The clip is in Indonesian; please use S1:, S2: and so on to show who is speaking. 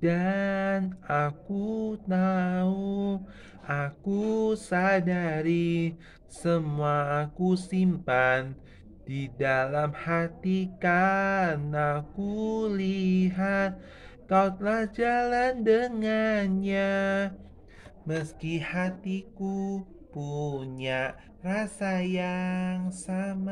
S1: Dan aku tahu, aku sadari semua aku simpan di dalam hati karena aku lihat kau telah jalan dengannya. Meski hatiku punya rasa yang sama.